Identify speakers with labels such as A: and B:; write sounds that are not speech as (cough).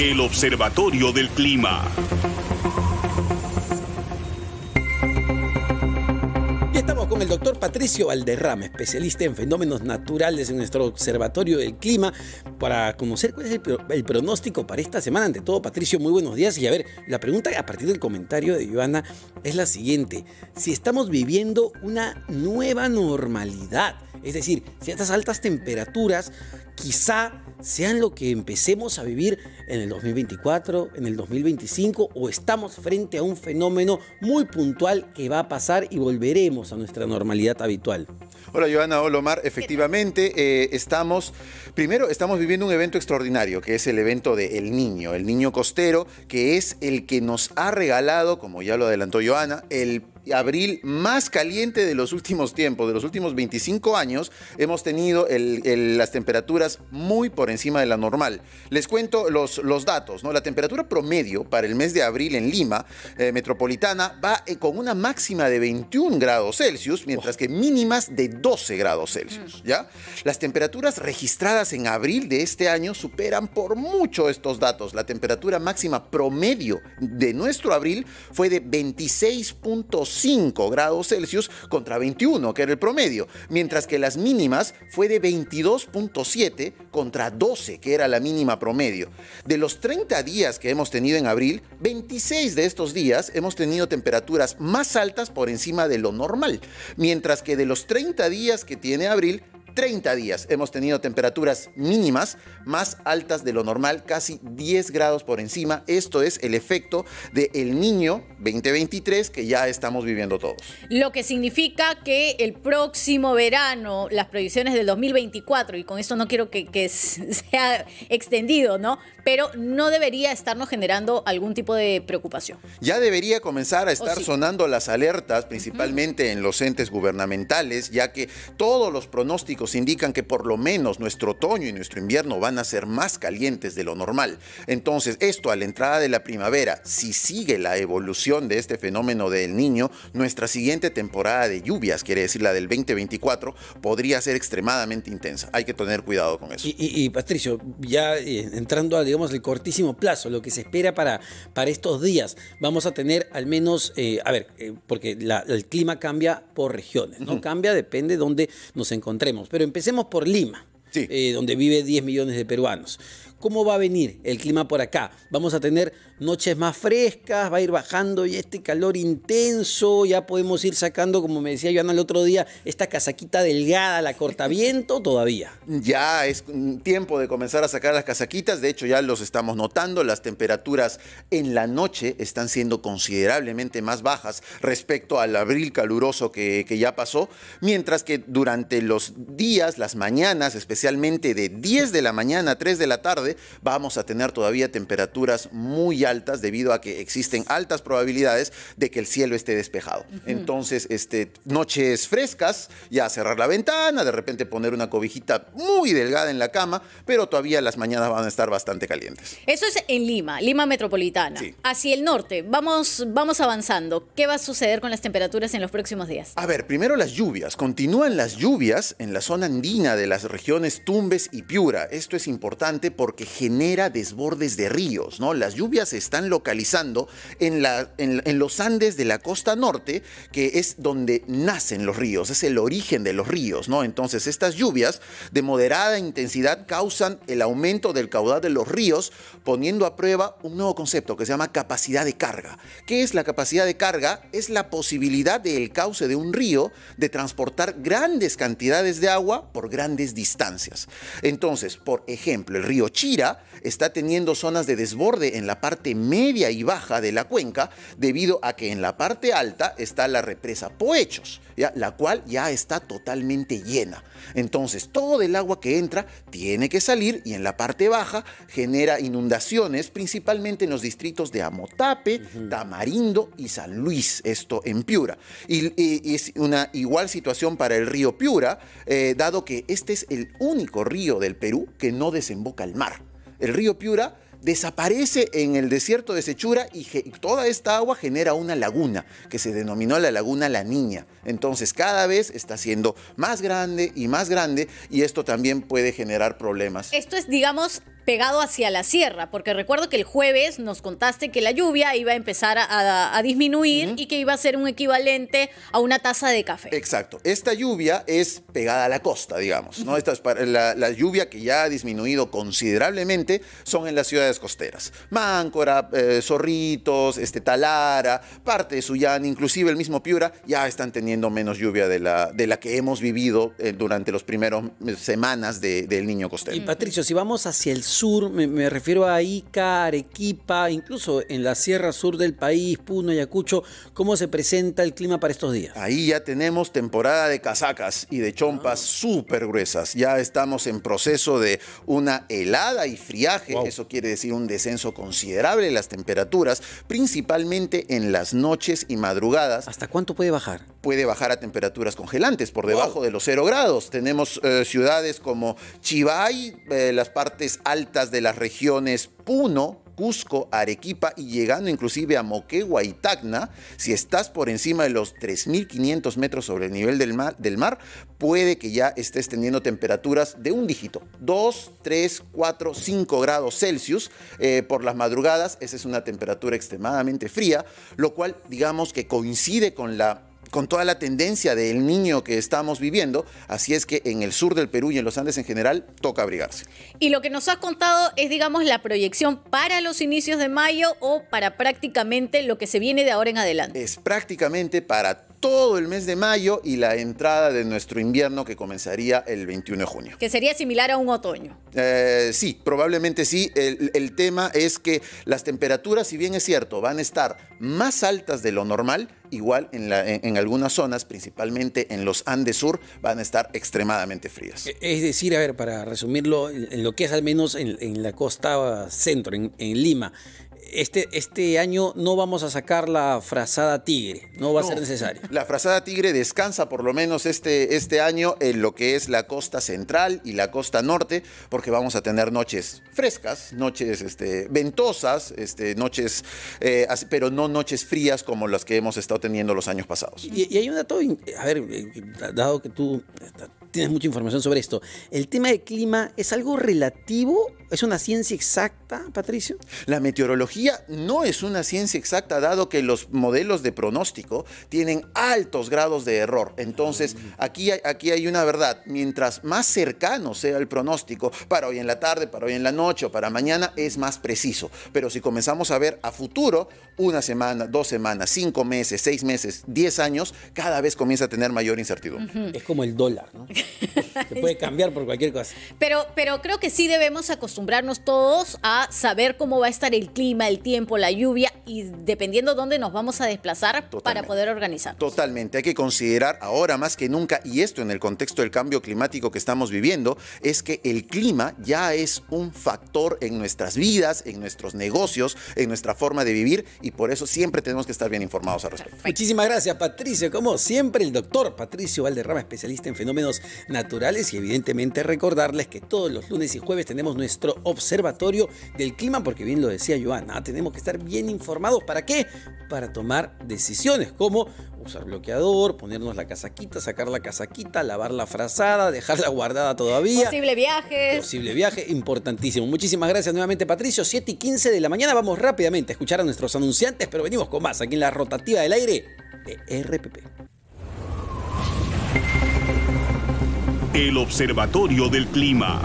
A: el Observatorio del Clima. doctor Patricio Valderrama, especialista en fenómenos naturales en nuestro Observatorio del Clima, para conocer cuál es el, pronóstico para esta semana. Ante todo, Patricio, muy buenos días. Y a ver, la pregunta a partir del comentario de Joana es la siguiente. Si estamos viviendo una nueva normalidad, es decir, si estas altas temperaturas quizá sean lo que empecemos a vivir en el 2024, en el 2025, o estamos frente a un fenómeno muy puntual que va a pasar y volveremos a nuestra normalidad normalidad
B: habitual. Hola, Joana, hola, Omar. Efectivamente, eh, estamos, primero, estamos viviendo un evento extraordinario, que es el evento de El Niño, el Niño Costero, que es el que nos ha regalado, como ya lo adelantó Joana, el abril más caliente de los últimos tiempos, de los últimos 25 años, hemos tenido las temperaturas muy por encima de la normal. Les cuento los, datos, ¿no? La temperatura promedio para el mes de abril en Lima, eh, metropolitana, va eh, con una máxima de 21 grados Celsius, mientras que mínimas de 12 grados Celsius, ¿ya? Las temperaturas registradas en abril de este año superan por mucho estos datos. La temperatura máxima promedio de nuestro abril fue de 26.5 5 grados Celsius contra 21, que era el promedio, mientras que las mínimas fue de 22.7 contra 12, que era la mínima promedio. De los 30 días que hemos tenido en abril, 26 de estos días hemos tenido temperaturas más altas por encima de lo normal, mientras que de los 30 días que tiene abril, 30 días hemos tenido temperaturas mínimas más altas de lo normal, casi 10 grados por encima. Esto es el efecto de El Niño 2023 que ya estamos viviendo todos.
C: Lo que significa que el próximo verano, las proyecciones del 2024, y con esto no quiero que, (laughs) sea extendido, ¿no? Pero no debería estarnos generando algún tipo de preocupación.
B: Ya debería comenzar a oh, estar sonando las alertas, principalmente en los entes gubernamentales, ya que todos los pronósticos indican que por lo menos nuestro otoño y nuestro invierno van a ser más calientes de lo normal. Entonces esto a la entrada de la primavera, si sigue la evolución de este fenómeno del niño, nuestra siguiente temporada de lluvias, quiere decir la del 2024, podría ser extremadamente intensa. Hay que tener cuidado con eso.
A: Y, Patricio, ya eh, entrando a digamos el cortísimo plazo, lo que se espera para, para estos días, vamos a tener al menos, eh, a ver, eh, porque el clima cambia por regiones, ¿no? Cambia, depende de dónde nos encontremos pero empecemos por Lima, eh, donde vive 10 millones de peruanos. ¿Cómo va a venir el clima por acá? Vamos a tener noches más frescas, va a ir bajando y este calor intenso, ya podemos ir sacando, como me decía Joana el otro día, esta
B: casaquita delgada, la cortaviento (laughs) todavía. Ya es tiempo de comenzar a sacar las casaquitas, de hecho ya los estamos notando, las temperaturas en la noche están siendo considerablemente más bajas respecto al abril caluroso que, que ya pasó, mientras que durante los días, las mañanas, especialmente de 10 de la mañana a 3 de la tarde, vamos a tener todavía temperaturas muy altas altas debido a que existen altas probabilidades de que el cielo esté despejado. Entonces, este, noches frescas, ya cerrar la ventana, de repente poner una cobijita muy delgada en la cama, pero todavía las mañanas van a estar bastante calientes.
C: Eso es en Lima, Lima metropolitana. Hacia el norte, vamos, vamos avanzando. ¿Qué va a suceder con las temperaturas en los próximos días?
B: A ver, primero las lluvias. Continúan las lluvias en la zona andina de las regiones Tumbes y Piura. Esto es importante porque genera desbordes de ríos, ¿no? Las lluvias se están localizando en, la, en, los Andes de la costa norte, que es donde nacen los ríos, es el origen de los ríos, ¿no? Entonces estas lluvias de moderada intensidad causan el aumento del caudal de los ríos, poniendo a prueba un nuevo concepto que se llama capacidad de carga. ¿Qué es la capacidad de carga? Es la posibilidad del cauce de un río de transportar grandes cantidades de agua por grandes distancias. Entonces, por ejemplo, el río Chira está teniendo zonas de desborde en la parte media y baja de la cuenca, debido a que en la parte alta está la represa Poechos, la cual ya está totalmente llena. Entonces, todo el agua que entra tiene que salir y en la parte baja genera inundaciones, principalmente en los distritos de Amotape, Tamarindo y San Luis, esto en Piura. Y, es una igual situación para el río Piura, eh, dado que este es el único río del Perú que no desemboca al mar. El río Piura desaparece en el desierto de Sechura y toda esta agua genera una laguna que se denominó la laguna La Niña. Entonces cada vez está siendo más grande y más grande y esto también puede generar problemas.
C: Esto es, digamos, pegado hacia la sierra, porque recuerdo que el jueves nos contaste que la lluvia iba a empezar a, disminuir y que iba a ser un equivalente a una taza de café.
B: Exacto. Esta lluvia es pegada a la costa, digamos. ¿no? la, lluvia que ya ha disminuido considerablemente son en las ciudades costeras. Máncora, eh, Zorritos, este, Talara, parte de Suyán, inclusive el mismo Piura, ya están teniendo menos lluvia de la, de la que hemos vivido eh, durante los primeros eh, semanas del niño costero. Y
A: Patricio, si vamos hacia el sur, me, refiero a Ica, Arequipa, incluso en la sierra sur del país, Puno, Ayacucho, ¿cómo se presenta el clima para estos días?
B: Ahí ya tenemos temporada de casacas y de chompas ah. súper gruesas. Ya estamos en proceso de una helada y friaje, eso quiere decir un descenso considerable de las temperaturas, principalmente en las noches y madrugadas. ¿Hasta cuánto puede bajar? Puede bajar a temperaturas congelantes, por debajo de los cero grados. Tenemos eh, ciudades como Chivay, eh, las partes altas de las regiones Puno, Cusco, Arequipa y llegando inclusive a Moquegua y Tacna, si estás por encima de los 3.500 metros sobre el nivel del mar, puede que ya estés teniendo temperaturas de un dígito, 2, 3, 4, 5 grados Celsius eh, por las madrugadas. Esa es una temperatura extremadamente fría, lo cual digamos que coincide con la con toda la tendencia del niño que estamos viviendo, así es que en el sur del Perú y en los Andes en general toca abrigarse.
C: Y lo que nos has contado es, digamos, la proyección para los inicios de mayo o para prácticamente lo que se viene de ahora en adelante.
B: Es prácticamente para todo el mes de mayo y la entrada de nuestro invierno que comenzaría el 21 de junio.
C: Que sería similar a un otoño.
B: Eh, sí, probablemente sí. El, tema es que las temperaturas, si bien es cierto, van a estar más altas de lo normal, igual en, la, en, algunas zonas, principalmente en los Andes Sur, van a estar extremadamente frías. E-,
A: es decir, a ver, para resumirlo, en lo que es al menos en la costa centro, en, Lima, este, este, año no vamos a sacar la frazada tigre, no va a ser necesario.
B: La frazada tigre descansa por lo menos este, este año en lo que es la costa central y la costa norte, porque vamos a tener noches frescas, noches este, ventosas, este, noches, eh, pero no noches frías como las que hemos estado teniendo los años pasados.
A: Y, hay un dato, a ver, eh, dado que tú eh, tienes mucha información sobre esto, el tema de clima es algo relativo es una ciencia exacta, Patricio?
B: La meteorología no es una ciencia exacta, dado que los modelos de pronóstico tienen altos grados de error. Entonces, aquí hay, aquí hay una verdad. Mientras más cercano sea el pronóstico, para hoy en la tarde, para hoy en la noche o para mañana, es más preciso. Pero si comenzamos a ver a futuro, una semana, dos semanas, cinco meses, seis meses, diez años, cada vez comienza a tener mayor incertidumbre.
A: Es como el dólar, ¿no? (laughs) Se puede cambiar por cualquier cosa.
C: Pero, pero creo que sí debemos acostumbrarnos acostumbrarnos todos a saber cómo va a estar el clima, el tiempo, la lluvia y dependiendo dónde nos vamos a desplazar para poder organizar.
B: Totalmente, hay que considerar ahora más que nunca, y esto en el contexto del cambio climático que estamos viviendo, es que el clima ya es un factor en nuestras vidas, en nuestros negocios, en nuestra forma de vivir y por eso siempre tenemos que estar bien informados al respecto.
A: Muchísimas gracias Patricio, como siempre el doctor Patricio Valderrama, especialista en fenómenos naturales y evidentemente recordarles que todos los lunes y jueves tenemos nuestro observatorio del clima, porque bien lo decía Joana, tenemos que estar bien informados. ¿Para qué? Para tomar decisiones como usar bloqueador, ponernos la casaquita, sacar la casaquita, lavar la frazada, dejarla (laughs) guardada todavía. Posible
C: viaje.
A: Posible viaje, importantísimo. Muchísimas gracias nuevamente, Patricio. 7 y 15 de la mañana. Vamos rápidamente a escuchar a nuestros anunciantes, pero venimos con más aquí en la rotativa del aire de RPP. El Observatorio del Clima.